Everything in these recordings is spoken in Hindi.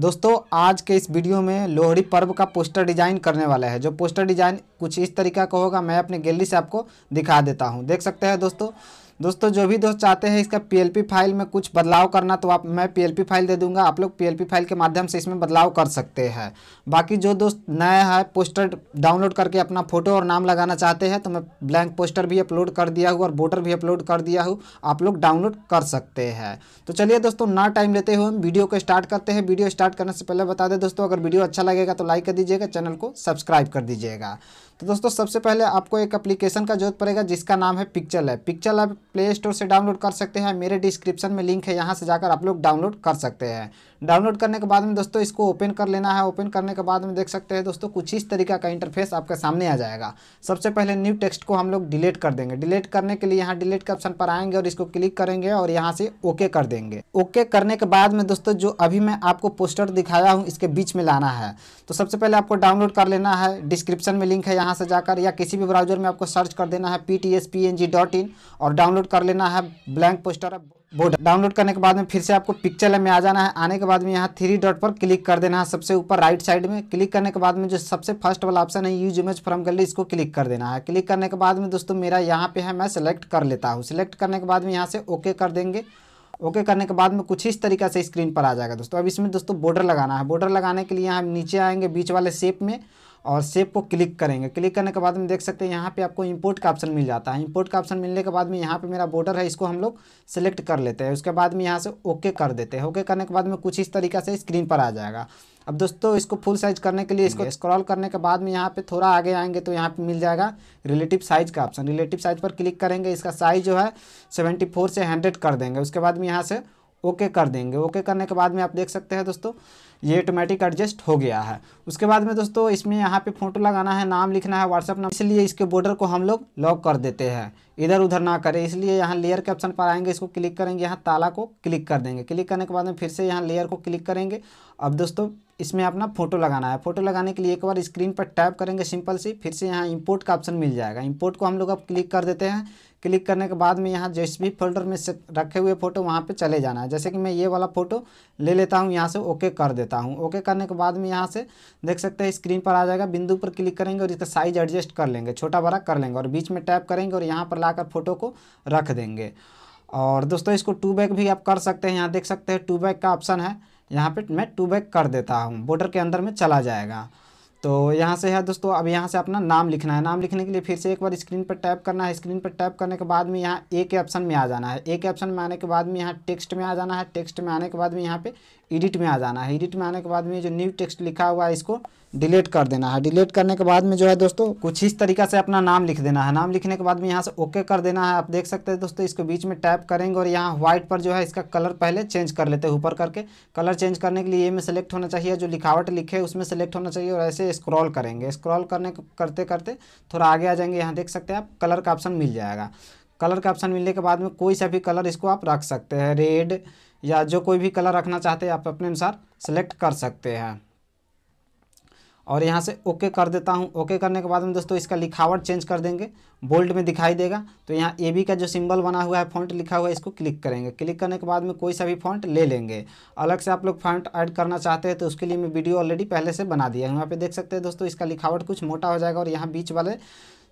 दोस्तों आज के इस वीडियो में लोहड़ी पर्व का पोस्टर डिज़ाइन करने वाला है जो पोस्टर डिज़ाइन कुछ इस तरीका का होगा मैं अपने गैलरी से आपको दिखा देता हूं देख सकते हैं दोस्तों दोस्तों जो भी दोस्त चाहते हैं इसका पीएलपी फाइल में कुछ बदलाव करना तो आप मैं पीएलपी फाइल दे दूंगा आप लोग पीएलपी फाइल के माध्यम से इसमें बदलाव कर सकते हैं बाकी जो दोस्त नया है पोस्टर डाउनलोड करके अपना फोटो और नाम लगाना चाहते हैं तो मैं ब्लैंक पोस्टर भी अपलोड कर दिया हूँ और वोटर भी अपलोड कर दिया हूँ आप लोग डाउनलोड कर सकते हैं तो चलिए दोस्तों ना टाइम लेते हुए हम वीडियो को स्टार्ट करते हैं वीडियो स्टार्ट करने से पहले बता दें दोस्तों अगर वीडियो अच्छा लगेगा तो लाइक कर दीजिएगा चैनल को सब्सक्राइब कर दीजिएगा तो दोस्तों सबसे पहले आपको एक एप्लीकेशन का जरूरत पड़ेगा जिसका नाम है Picture Lab Picture Lab Play Store से डाउनलोड कर सकते हैं मेरे डिस्क्रिप्शन में लिंक है यहाँ से जाकर आप लोग डाउनलोड कर सकते हैं डाउनलोड करने के बाद में दोस्तों इसको ओपन कर लेना है ओपन करने के बाद में देख सकते हैं दोस्तों कुछ इस तरीका का इंटरफेस आपके सामने आ जाएगा सबसे पहले न्यू टेक्स्ट को हम लोग डिलीट कर देंगे डिलीट करने के लिए यहाँ डिलीट के ऑप्शन पर आएंगे और इसको क्लिक करेंगे और यहाँ से ओके कर देंगे ओके करने के बाद में दोस्तों जो अभी मैं आपको पोस्टर दिखाया हूँ इसके बीच में लाना है तो सबसे पहले आपको डाउनलोड कर लेना है डिस्क्रिप्शन में लिंक है यहाँ से जाकर या किसी भी ब्राउजर में आपको सर्च कर देना है पी और डाउनलोड कर लेना है ब्लैंक पोस्टर बोर्ड डाउनलोड करने के बाद में फिर से आपको पिक्चर में आ जाना है आने के बाद में यहाँ थ्री डॉट पर क्लिक कर देना है सबसे ऊपर राइट साइड में क्लिक करने के बाद में जो सबसे फर्स्ट वाला ऑप्शन है यूज इमेज फ्रॉम गली इसको क्लिक कर देना है क्लिक करने के बाद में दोस्तों मेरा यहाँ पे है मैं सिलेक्ट कर लेता हूँ सिलेक्ट करने के बाद में यहाँ से ओके कर देंगे ओके okay करने के बाद में कुछ इस तरीका से स्क्रीन पर आ जाएगा दोस्तों अब इसमें दोस्तों बॉर्डर लगाना है बॉर्डर लगाने के लिए हम नीचे आएंगे बीच वाले शेप में और सेव को क्लिक करेंगे क्लिक करने के बाद में देख सकते हैं यहाँ पे आपको इंपोर्ट का ऑप्शन मिल जाता है इंपोर्ट का ऑप्शन मिलने के बाद में यहाँ पे मेरा बॉर्डर है इसको हम लोग सेलेक्ट कर लेते हैं उसके बाद में यहाँ से ओके कर देते हैं ओके करने के बाद में कुछ इस तरीका से स्क्रीन पर आ जाएगा अब दोस्तों इसको फुल साइज करने के लिए इसको स्क्रॉल करने के बाद में यहाँ पे थोड़ा आगे आएंगे तो यहाँ पे मिल जाएगा रिलेटिव साइज का ऑप्शन रिलेटिव साइज पर क्लिक करेंगे इसका साइज जो है फोर से हंड्रेड कर देंगे उसके बाद में यहाँ से ओके कर देंगे ओके करने के बाद में आप देख सकते हैं दोस्तों ये ऑटोमेटिक एडजस्ट हो गया है उसके बाद में दोस्तों इसमें यहाँ पे फोटो लगाना है नाम लिखना है व्हाट्सअप नाम इसलिए इसके बॉर्डर को हम लोग लॉक कर देते हैं इधर उधर ना करें इसलिए यहाँ लेयर के ऑप्शन पर आएंगे इसको क्लिक करेंगे यहाँ ताला को क्लिक कर देंगे क्लिक करने के बाद में फिर से यहाँ लेयर को क्लिक करेंगे अब दोस्तों इसमें अपना फोटो लगाना है फोटो लगाने के लिए एक बार स्क्रीन पर टैप करेंगे सिंपल सी फिर से यहाँ इम्पोर्ट का ऑप्शन मिल जाएगा इम्पोर्ट को हम लोग अब क्लिक कर देते हैं क्लिक करने के बाद में यहाँ जिस भी फोल्डर में रखे हुए फ़ोटो वहाँ पे चले जाना है जैसे कि मैं ये वाला फ़ोटो ले लेता हूँ यहाँ से ओके कर देता हूँ ओके करने के बाद में यहाँ से देख सकते हैं स्क्रीन पर आ जाएगा बिंदु पर क्लिक करेंगे और इसका साइज एडजस्ट कर लेंगे छोटा बड़ा कर लेंगे और बीच में टैप करेंगे और यहाँ पर लाकर फ़ोटो को रख देंगे और दोस्तों इसको टू बैक भी आप कर सकते हैं यहाँ देख सकते हैं टू बैक का ऑप्शन है यहाँ पर मैं टू बैक कर देता हूँ बॉर्डर के अंदर में चला जाएगा तो यहाँ से है दोस्तों अब यहाँ से अपना नाम लिखना है नाम लिखने के लिए फिर से एक बार स्क्रीन पर टाइप करना है स्क्रीन पर टाइप करने के बाद में यहाँ ए के ऑप्शन में आ जाना है ए के ऑप्शन में आने के बाद में यहाँ टेक्स्ट में आ जाना है टेक्स्ट में आने के बाद में यहाँ पे एडिट में आ जाना है एडिट में आने के बाद में जो न्यू टेक्स्ट लिखा हुआ है इसको डिलीट कर देना है डिलीट करने के बाद में जो है दोस्तों कुछ इस तरीका से अपना नाम लिख देना है नाम लिखने के बाद में यहाँ से ओके कर देना है आप देख सकते हैं दोस्तों इसको बीच में टैप करेंगे और यहाँ व्हाइट पर जो है इसका कलर पहले चेंज कर लेते हैं ऊपर करके कलर चेंज करने के लिए ये में सेलेक्ट होना चाहिए जो लिखावट लिखे उसमें सेलेक्ट होना चाहिए और ऐसे स्क्रॉल करेंगे स्क्रॉल करने करते करते थोड़ा आगे आ जाएंगे यहाँ देख सकते हैं आप कलर का ऑप्शन मिल जाएगा कलर का ऑप्शन मिलने के बाद में कोई सा भी कलर इसको आप रख सकते हैं रेड या जो कोई भी कलर रखना चाहते हैं आप अपने अनुसार सेलेक्ट कर सकते हैं और यहाँ से ओके कर देता हूँ ओके करने के बाद में दोस्तों इसका लिखावट चेंज कर देंगे बोल्ड में दिखाई देगा तो यहाँ ए बी का जो सिंबल बना हुआ है फॉन्ट लिखा हुआ है इसको क्लिक करेंगे क्लिक करने के बाद में कोई सा भी फॉन्ट ले लेंगे अलग से आप लोग फॉन्ट ऐड करना चाहते हैं तो उसके लिए मैं वीडियो ऑलरेडी पहले से बना दिया है यहाँ पर देख सकते हैं दोस्तों इसका लिखावट कुछ मोटा हो जाएगा और यहाँ बीच वाले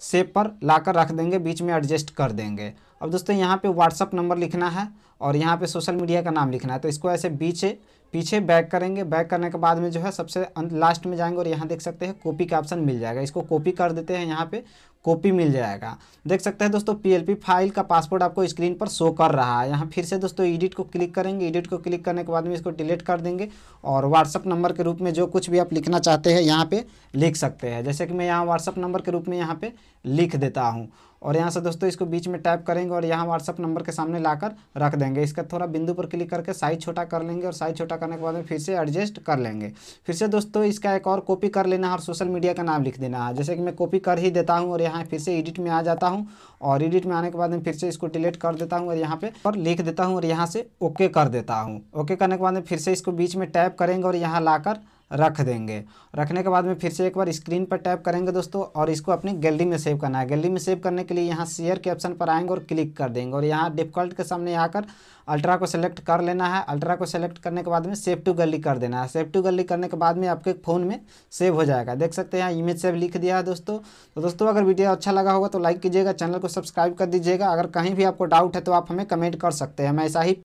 सेप पर लाकर रख देंगे बीच में एडजस्ट कर देंगे अब दोस्तों यहाँ पे व्हाट्सअप नंबर लिखना है और यहाँ पे सोशल मीडिया का नाम लिखना है तो इसको ऐसे बीच पीछे बैक करेंगे बैक करने के बाद में जो है सबसे लास्ट अं, में जाएंगे और यहाँ देख सकते हैं कॉपी का ऑप्शन मिल जाएगा इसको कॉपी कर देते हैं यहाँ पे कॉपी मिल जाएगा देख सकते हैं दोस्तों पीएलपी फाइल का पासपोर्ट आपको स्क्रीन पर शो कर रहा है यहाँ फिर से दोस्तों एडिट को क्लिक करेंगे एडिट को क्लिक करने के बाद में इसको डिलीट कर देंगे और व्हाट्सअप नंबर के रूप में जो कुछ भी आप लिखना चाहते हैं यहाँ पर लिख सकते हैं जैसे कि मैं यहाँ व्हाट्सअप नंबर के रूप में यहाँ पे लिख देता हूँ और यहाँ से दोस्तों इसको बीच में टाइप करेंगे और यहाँ व्हाट्सअप नंबर के सामने कर रख देंगे इसका थोड़ा बिंदु पर क्लिक करके साइज छोटा कर लेंगे और साइज छोटा करने के बाद में फिर से एडजस्ट कर लेंगे फिर से दोस्तों इसका एक और कॉपी कर लेना है और सोशल मीडिया का नाम लिख देना है जैसे कि मैं कॉपी कर ही देता हूँ और यहाँ फिर से एडिट में आ जाता हूँ और एडिट में आने के बाद में फिर से इसको डिलीट कर देता हूँ और यहाँ पे पर लिख देता हूँ और यहाँ से ओके कर देता हूँ ओके करने के बाद में फिर से इसको बीच में टैप करेंगे और यहाँ लाकर रख देंगे रखने के बाद में फिर से एक बार स्क्रीन पर टैप करेंगे दोस्तों और इसको अपनी गैलरी में सेव करना है गैलरी में सेव करने के लिए यहाँ शेयर के ऑप्शन पर आएंगे और क्लिक कर देंगे और यहाँ डिफिकल्ट के सामने आकर अल्ट्रा को सेलेक्ट कर लेना है अल्ट्रा को सेलेक्ट करने के बाद में सेव टू गली कर देना है सेव टू गली करने के बाद में आपके फ़ोन में सेव हो जाएगा देख सकते हैं यहाँ इमेज सेव लिख दिया है दोस्तों तो दोस्तों अगर वीडियो अच्छा लगा होगा तो लाइक कीजिएगा चैनल को सब्सक्राइब कर दीजिएगा अगर कहीं भी आपको डाउट है तो आप हमें कमेंट कर सकते हैं मैं ऐसा ही